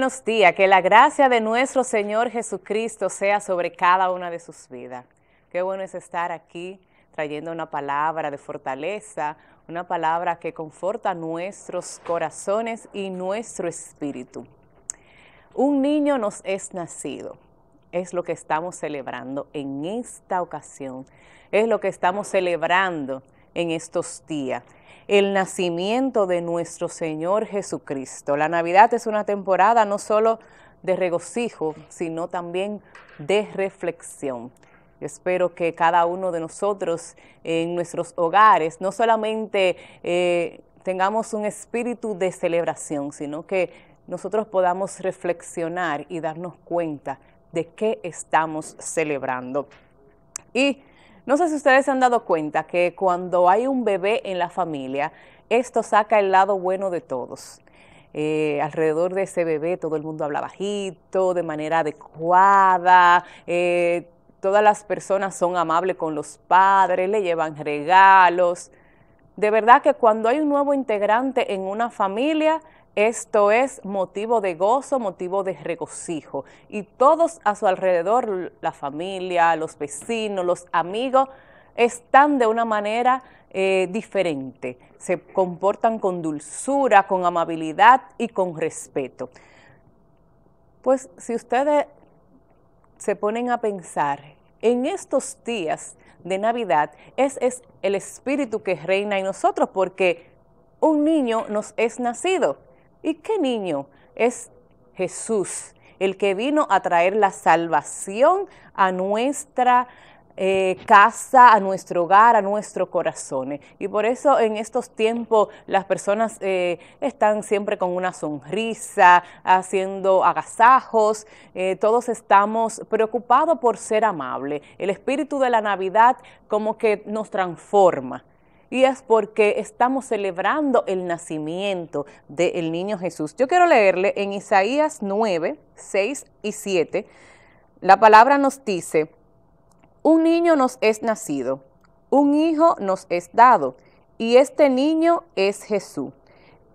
buenos días, que la gracia de nuestro Señor Jesucristo sea sobre cada una de sus vidas. Qué bueno es estar aquí trayendo una palabra de fortaleza, una palabra que conforta nuestros corazones y nuestro espíritu. Un niño nos es nacido, es lo que estamos celebrando en esta ocasión, es lo que estamos celebrando en estos días. El nacimiento de nuestro Señor Jesucristo. La Navidad es una temporada no solo de regocijo, sino también de reflexión. espero que cada uno de nosotros en nuestros hogares no solamente eh, tengamos un espíritu de celebración, sino que nosotros podamos reflexionar y darnos cuenta de qué estamos celebrando. Y no sé si ustedes se han dado cuenta que cuando hay un bebé en la familia, esto saca el lado bueno de todos. Eh, alrededor de ese bebé todo el mundo habla bajito, de manera adecuada, eh, todas las personas son amables con los padres, le llevan regalos. De verdad que cuando hay un nuevo integrante en una familia, esto es motivo de gozo, motivo de regocijo. Y todos a su alrededor, la familia, los vecinos, los amigos, están de una manera eh, diferente. Se comportan con dulzura, con amabilidad y con respeto. Pues si ustedes se ponen a pensar en estos días de Navidad, ese es el espíritu que reina en nosotros porque un niño nos es nacido ¿Y qué niño es Jesús, el que vino a traer la salvación a nuestra eh, casa, a nuestro hogar, a nuestros corazones. Y por eso en estos tiempos las personas eh, están siempre con una sonrisa, haciendo agasajos, eh, todos estamos preocupados por ser amables. El espíritu de la Navidad como que nos transforma y es porque estamos celebrando el nacimiento del niño Jesús. Yo quiero leerle en Isaías 9, 6 y 7. La palabra nos dice, un niño nos es nacido, un hijo nos es dado, y este niño es Jesús.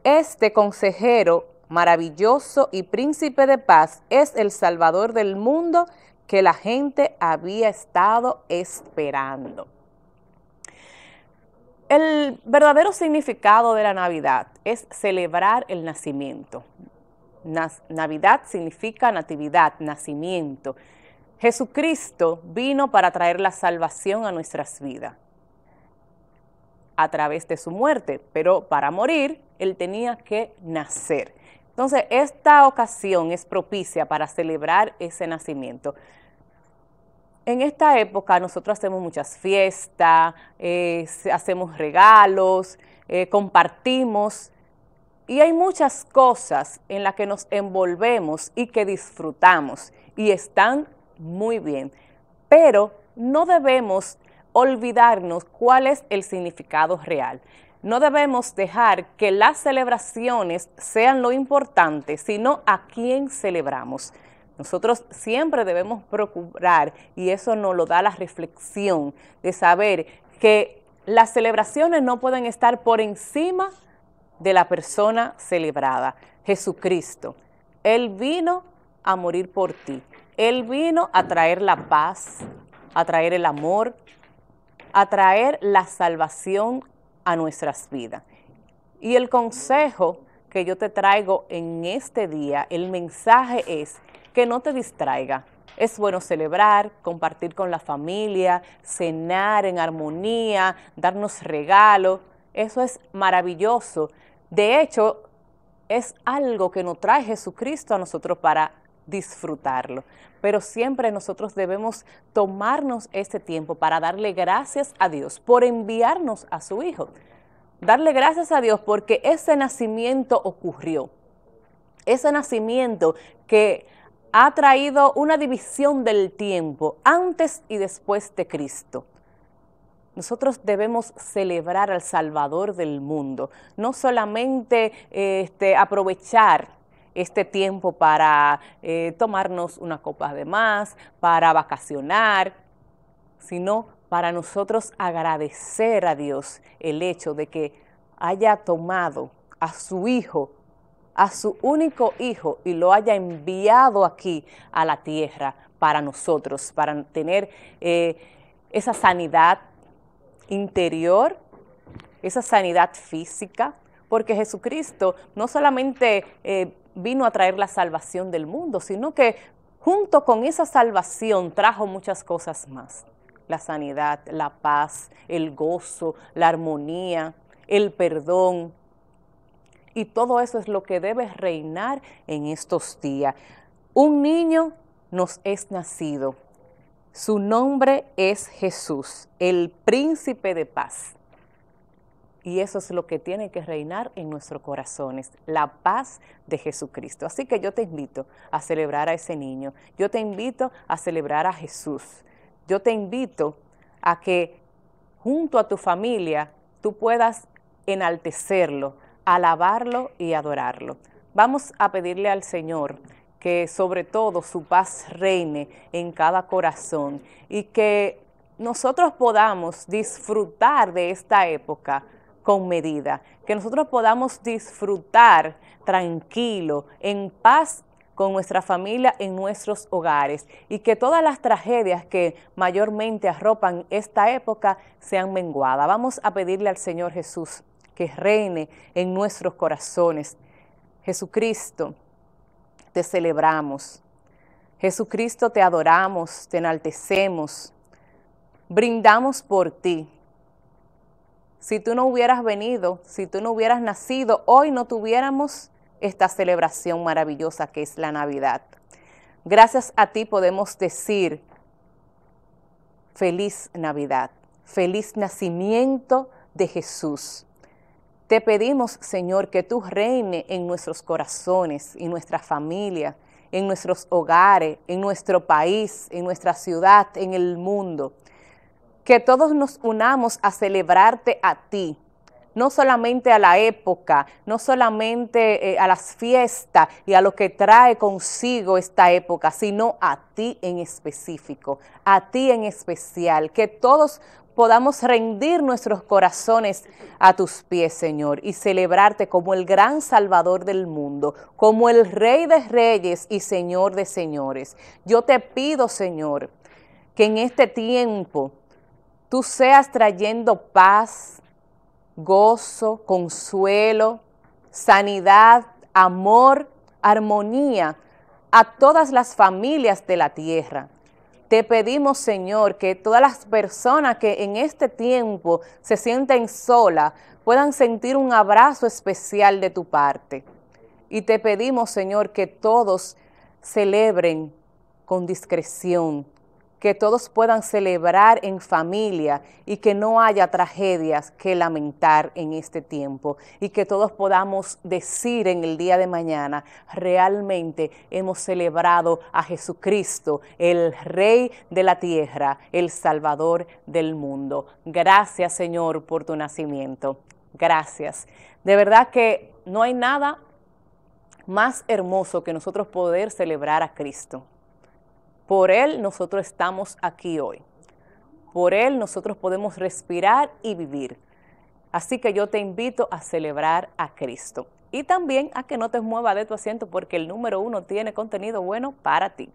Este consejero maravilloso y príncipe de paz es el Salvador del mundo que la gente había estado esperando. El verdadero significado de la Navidad es celebrar el nacimiento. Navidad significa natividad, nacimiento. Jesucristo vino para traer la salvación a nuestras vidas a través de su muerte, pero para morir él tenía que nacer. Entonces, esta ocasión es propicia para celebrar ese nacimiento en esta época nosotros hacemos muchas fiestas, eh, hacemos regalos, eh, compartimos y hay muchas cosas en las que nos envolvemos y que disfrutamos y están muy bien. Pero no debemos olvidarnos cuál es el significado real. No debemos dejar que las celebraciones sean lo importante, sino a quién celebramos. Nosotros siempre debemos procurar, y eso nos lo da la reflexión, de saber que las celebraciones no pueden estar por encima de la persona celebrada, Jesucristo. Él vino a morir por ti. Él vino a traer la paz, a traer el amor, a traer la salvación a nuestras vidas. Y el consejo que yo te traigo en este día, el mensaje es que no te distraiga. Es bueno celebrar, compartir con la familia, cenar en armonía, darnos regalos. Eso es maravilloso. De hecho, es algo que nos trae Jesucristo a nosotros para disfrutarlo. Pero siempre nosotros debemos tomarnos este tiempo para darle gracias a Dios por enviarnos a su Hijo. Darle gracias a Dios porque ese nacimiento ocurrió. Ese nacimiento que ha traído una división del tiempo antes y después de Cristo. Nosotros debemos celebrar al Salvador del mundo, no solamente este, aprovechar este tiempo para eh, tomarnos una copa de más, para vacacionar, sino para nosotros agradecer a Dios el hecho de que haya tomado a su Hijo a su único hijo y lo haya enviado aquí a la tierra para nosotros, para tener eh, esa sanidad interior, esa sanidad física, porque Jesucristo no solamente eh, vino a traer la salvación del mundo, sino que junto con esa salvación trajo muchas cosas más, la sanidad, la paz, el gozo, la armonía, el perdón, y todo eso es lo que debe reinar en estos días. Un niño nos es nacido. Su nombre es Jesús, el príncipe de paz. Y eso es lo que tiene que reinar en nuestros corazones, la paz de Jesucristo. Así que yo te invito a celebrar a ese niño, yo te invito a celebrar a Jesús, yo te invito a que junto a tu familia tú puedas enaltecerlo, alabarlo y adorarlo. Vamos a pedirle al Señor que sobre todo su paz reine en cada corazón y que nosotros podamos disfrutar de esta época con medida, que nosotros podamos disfrutar tranquilo, en paz con nuestra familia en nuestros hogares y que todas las tragedias que mayormente arropan esta época sean menguadas. Vamos a pedirle al Señor Jesús que reine en nuestros corazones. Jesucristo, te celebramos. Jesucristo, te adoramos, te enaltecemos, brindamos por ti. Si tú no hubieras venido, si tú no hubieras nacido, hoy no tuviéramos esta celebración maravillosa que es la Navidad. Gracias a ti podemos decir, feliz Navidad, feliz nacimiento de Jesús. Te pedimos, Señor, que tú reine en nuestros corazones, en nuestra familia, en nuestros hogares, en nuestro país, en nuestra ciudad, en el mundo. Que todos nos unamos a celebrarte a ti, no solamente a la época, no solamente eh, a las fiestas y a lo que trae consigo esta época, sino a ti en específico, a ti en especial, que todos podamos rendir nuestros corazones a tus pies, Señor, y celebrarte como el gran Salvador del mundo, como el Rey de Reyes y Señor de Señores. Yo te pido, Señor, que en este tiempo tú seas trayendo paz, gozo, consuelo, sanidad, amor, armonía a todas las familias de la tierra te pedimos, Señor, que todas las personas que en este tiempo se sienten solas puedan sentir un abrazo especial de tu parte. Y te pedimos, Señor, que todos celebren con discreción que todos puedan celebrar en familia y que no haya tragedias que lamentar en este tiempo y que todos podamos decir en el día de mañana, realmente hemos celebrado a Jesucristo, el Rey de la tierra, el Salvador del mundo. Gracias Señor por tu nacimiento. Gracias. De verdad que no hay nada más hermoso que nosotros poder celebrar a Cristo. Por Él nosotros estamos aquí hoy. Por Él nosotros podemos respirar y vivir. Así que yo te invito a celebrar a Cristo. Y también a que no te muevas de tu asiento porque el número uno tiene contenido bueno para ti.